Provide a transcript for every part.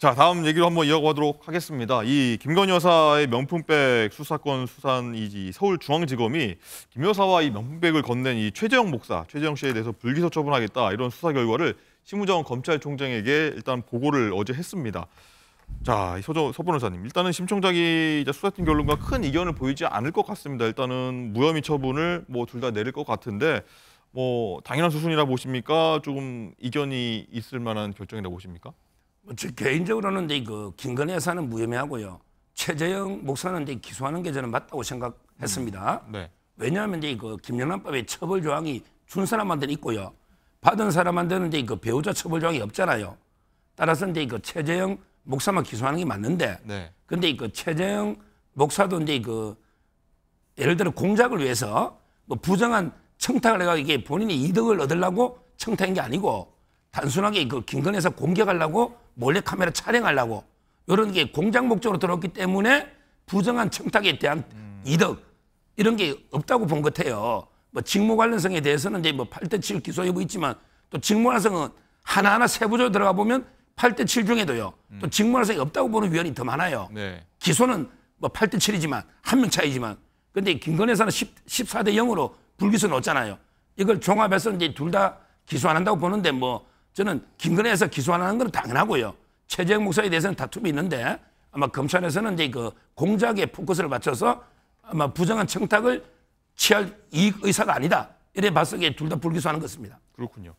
자 다음 얘기로 한번 이어가도록 하겠습니다. 이 김건희 여사의 명품백 수사권 수산 이지 서울중앙지검이 김 여사와 이 명품백을 건넨 이 최재형 목사 최재형 씨에 대해서 불기소 처분하겠다 이런 수사 결과를 심우정 검찰총장에게 일단 보고를 어제 했습니다. 자 서정 서 변호사님 일단은 심청장이자 수사팀 결론과 큰 이견을 보이지 않을 것 같습니다. 일단은 무혐의 처분을 뭐 둘 다 내릴 것 같은데 뭐 당연한 수순이라 보십니까? 조금 이견이 있을 만한 결정이라 보십니까? 뭐저 개인적으로는 그 김건희 여사는 무혐의하고요. 최재형 목사는 이제 기소하는 게 저는 맞다고 생각했습니다. 음, 네. 왜냐하면 이제 그 김영란법의 처벌 조항이 준 사람한테는 있고요. 받은 사람한테는 이제 그 배우자 처벌 조항이 없잖아요. 따라서 이제 그 최재형 목사만 기소하는 게 맞는데, 네. 근데 그 최재형 목사도 이제 그 예를 들어 공작을 위해서 뭐 부정한 청탁을 해가 이게 본인이 이득을 얻으려고 청탁인 게 아니고 단순하게 그 김건희에서 공격하려고 몰래 카메라 촬영하려고 이런 게 공작 목적으로 들어왔기 때문에 부정한 청탁에 대한 음. 이득 이런 게 없다고 본 것 같아요. 뭐 직무 관련성에 대해서는 이제 뭐 8대 7 기소 여부 있지만 또 직무 관련성은 하나하나 세부적으로 들어가 보면 8대 7 중에도요. 음. 또 직무 관련성이 없다고 보는 위원이 더 많아요. 네. 기소는 뭐 8대 7이지만 한 명 차이지만 근데 김건희사는 10, 14대 0으로 불기소 넣었잖아요. 이걸 종합해서 이제 둘 다 기소 안 한다고 보는데 뭐 저는 김건희에서 기소하는 건 당연하고요. 최재형 목사에 대해서는 다툼이 있는데 아마 검찰에서는 이제 그 공작에 포커스를 맞춰서 아마 부정한 청탁을 취할 이익 의사가 아니다. 이래 봤을때 둘 다 불기소하는 것입니다. 그렇군요.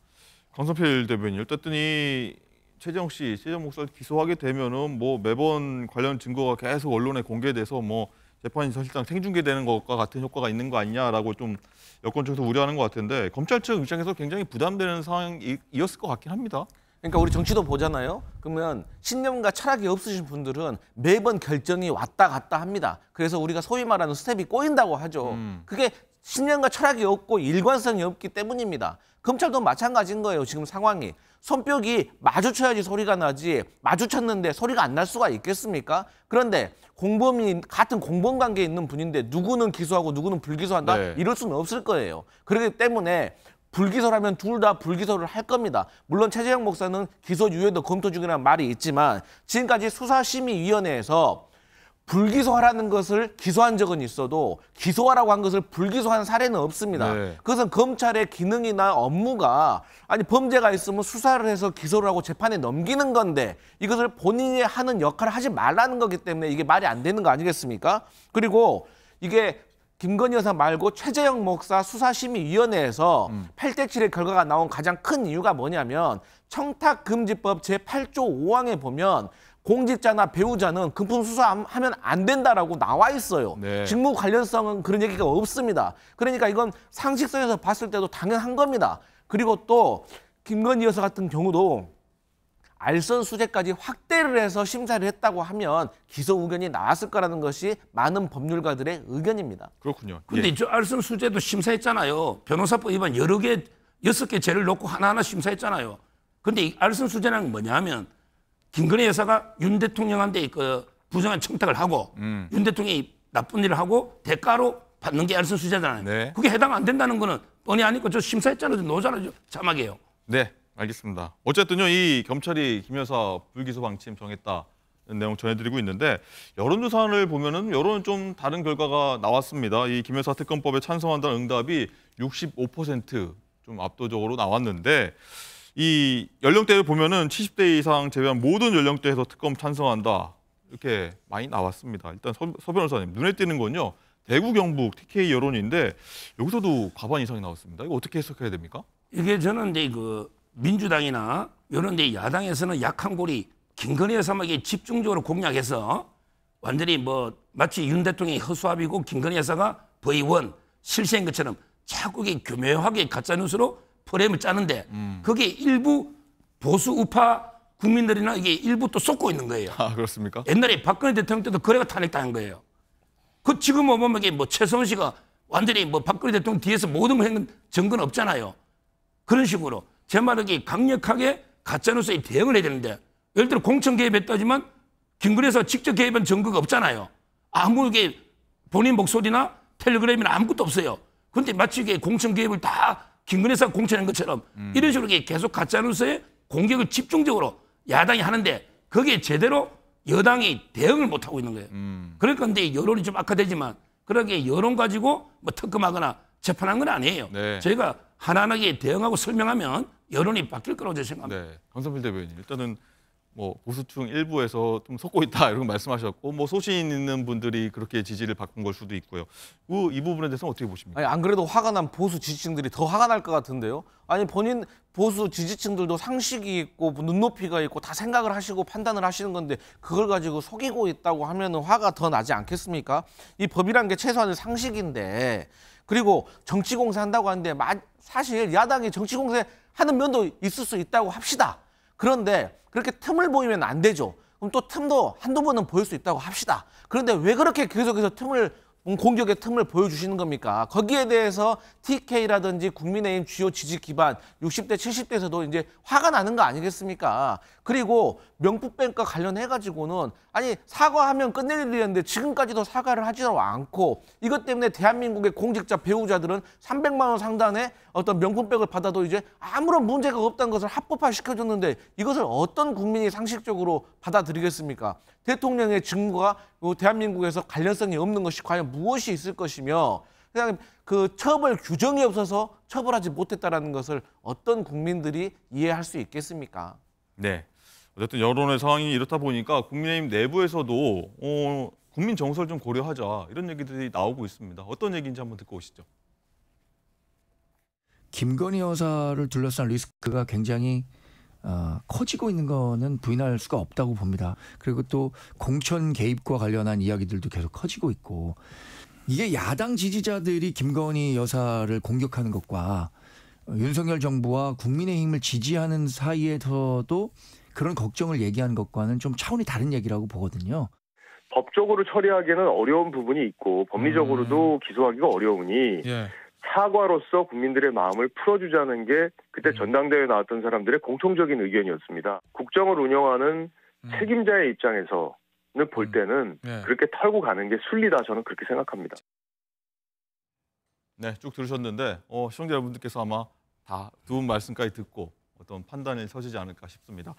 강선필 대변인 어쨌더니 최재형 씨, 최재형 목사 기소하게 되면은 뭐 매번 관련 증거가 계속 언론에 공개돼서 뭐 재판이 사실상 생중계되는 것과 같은 효과가 있는 거 아니냐라고 좀 여권 측에서 우려하는 것 같은데 검찰 측 입장에서 굉장히 부담되는 상황이었을 것 같긴 합니다. 그러니까 우리 정치도 보잖아요. 그러면 신념과 철학이 없으신 분들은 매번 결정이 왔다 갔다 합니다. 그래서 우리가 소위 말하는 스텝이 꼬인다고 하죠. 음. 그게 신념과 철학이 없고 일관성이 없기 때문입니다. 검찰도 마찬가지인 거예요. 지금 상황이. 손뼉이 마주쳐야지 소리가 나지 마주쳤는데 소리가 안 날 수가 있겠습니까? 그런데 공범이 같은 공범 관계에 있는 분인데 누구는 기소하고 누구는 불기소한다? 네. 이럴 수는 없을 거예요. 그렇기 때문에 불기소라면 둘 다 불기소를 할 겁니다. 물론 최재형 목사는 기소 유예도 검토 중이라는 말이 있지만 지금까지 수사심의위원회에서 불기소하라는 것을 기소한 적은 있어도 기소하라고 한 것을 불기소한 사례는 없습니다. 네. 그것은 검찰의 기능이나 업무가 아니 범죄가 있으면 수사를 해서 기소를 하고 재판에 넘기는 건데 이것을 본인이 하는 역할을 하지 말라는 거기 때문에 이게 말이 안 되는 거 아니겠습니까? 그리고 이게 김건희 여사 말고 최재형 목사 수사심의위원회에서 음. 8대 7의 결과가 나온 가장 큰 이유가 뭐냐면 청탁금지법 제8조 5항에 보면 공직자나 배우자는 금품 수사하면안 된다라고 나와 있어요. 네. 직무 관련성은 그런 얘기가 없습니다. 그러니까 이건 상식선에서 봤을 때도 당연한 겁니다. 그리고 또 김건희 여사 같은 경우도 알선 수재까지 확대를 해서 심사를 했다고 하면 기소 의견이 나왔을 거라는 것이 많은 법률가들의 의견입니다. 그렇군요. 근데 예. 알선 수재도 심사했잖아요. 변호사법 위반 여러 개, 여섯 개 죄를 놓고 하나하나 심사했잖아요. 근데 알선 수재는 뭐냐면 김건희 여사가 윤 대통령한테 그 부정한 청탁을 하고 음. 윤 대통령이 나쁜 일을 하고 대가로 받는 게 알선 수재잖아요. 네. 그게 해당 안 된다는 거는 뻔히 아니고 저 심사했잖아요. 노잖아요. 자막이에요. 네, 알겠습니다. 어쨌든요, 이 경찰이 김 여사 불기소 방침 정했다. 내용 전해드리고 있는데 여론조사를 보면은 여론좀 다른 결과가 나왔습니다. 이 김여사 특검법에 찬성한다는 응답이 65%좀 압도적으로 나왔는데 이 연령대를 보면은 70대 이상 제외한 모든 연령대에서 특검 찬성한다 이렇게 많이 나왔습니다. 일단 서, 변호사님 눈에 띄는 건요 대구 경북 TK 여론인데 여기서도 과반 이상이 나왔습니다. 이거 어떻게 해석해야 됩니까? 이게 저는 이제 그 민주당이나 이런 데 야당에서는 약한 고리 김건희 여사에게 집중적으로 공략해서 완전히 뭐 마치 윤 대통령이 허수아비고 김건희 여사가 버의 실세인 것처럼 자꾸 교묘하게 가짜뉴스로 프레임을 짜는데 음. 그게 일부 보수 우파 국민들이나 이게 일부 또 쏟고 있는 거예요. 아 그렇습니까? 옛날에 박근혜 대통령 때도 거래가 탄핵당한 거예요. 그 지금 뭐 보면 이게 뭐 최선 씨가 완전히 뭐 박근혜 대통령 뒤에서 모든 걸 했는 증거는 없잖아요. 그런 식으로 제 말은 이 강력하게 가짜뉴스에 대응을 해야 되는데 예를 들어 공천 개입했다지만 김근혜에서 직접 개입한 증거가 없잖아요. 아무 게 본인 목소리나 텔레그램이나 아무것도 없어요. 그런데 마치 이게 공천 개입을 다 김근혜 사 공천한 것처럼 음. 이런 식으로 계속 가짜뉴스에 공격을 집중적으로 야당이 하는데 그게 제대로 여당이 대응을 못하고 있는 거예요. 음. 그러니까 근데 여론이 좀 악화되지만 그러게 여론 가지고 뭐 특검하거나 재판한 건 아니에요. 네. 저희가 하나하나게 대응하고 설명하면 여론이 바뀔 거라고 생각합니다. 네. 강선필 대변인 일단은 뭐 보수층 일부에서 좀속고 있다 이런 말씀하셨고 뭐 소신 있는 분들이 그렇게 지지를 바꾼 걸 수도 있고요. 이 부분에 대해서 어떻게 보십니까? 아니 안 그래도 화가 난 보수 지지층들이 더 화가 날 것 같은데요. 아니 본인 보수 지지층들도 상식이 있고 뭐 눈높이가 있고 다 생각을 하시고 판단을 하시는 건데 그걸 가지고 속이고 있다고 하면 화가 더 나지 않겠습니까? 이 법이란 게 최소한의 상식인데 그리고 정치공세 한다고 하는데 사실 야당이 정치공세 하는 면도 있을 수 있다고 합시다. 그런데 그렇게 틈을 보이면 안 되죠. 그럼 또 틈도 한두 번은 보일 수 있다고 합시다. 그런데 왜 그렇게 계속해서 틈을 음, 공격의 틈을 보여주시는 겁니까? 거기에 대해서 TK라든지 국민의힘 주요 지지 기반 60대, 70대에서도 이제 화가 나는 거 아니겠습니까? 그리고 명품백과 관련해가지고는 아니 사과하면 끝낼 일이었는데 지금까지도 사과를 하지도 않고 이것 때문에 대한민국의 공직자 배우자들은 300만 원 상당의 어떤 명품백을 받아도 이제 아무런 문제가 없다는 것을 합법화 시켜줬는데 이것을 어떤 국민이 상식적으로 받아들이겠습니까? 대통령의 증거가 그 대한민국에서 관련성이 없는 것이 과연 무엇이 있을 것이며 그냥 그 처벌 규정이 없어서 처벌하지 못했다라는 것을 어떤 국민들이 이해할 수 있겠습니까? 네. 어쨌든 여론의 상황이 이렇다 보니까 국민의힘 내부에서도 어, 국민 정서를 좀 고려하자 이런 얘기들이 나오고 있습니다. 어떤 얘기인지 한번 듣고 오시죠. 김건희 여사를 둘러싼 리스크가 굉장히 어, 커지고 있는 거는 부인할 수가 없다고 봅니다. 그리고 또 공천 개입과 관련한 이야기들도 계속 커지고 있고 이게 야당 지지자들이 김건희 여사를 공격하는 것과 윤석열 정부와 국민의힘을 지지하는 사이에서도 그런 걱정을 얘기하는 것과는 좀 차원이 다른 얘기라고 보거든요. 법적으로 처리하기는 어려운 부분이 있고 법리적으로도 음. 기소하기가 어려우니 예. 사과로서 국민들의 마음을 풀어주자는 게 그때 음. 전당대회에 나왔던 사람들의 공통적인 의견이었습니다. 국정을 운영하는 음. 책임자의 입장에서는 볼 음. 때는 네. 그렇게 털고 가는 게 순리다 저는 그렇게 생각합니다. 네, 쭉 들으셨는데 어, 시청자 여러분들께서 아마 다 두 분 말씀까지 듣고 어떤 판단에 서시지 않을까 싶습니다.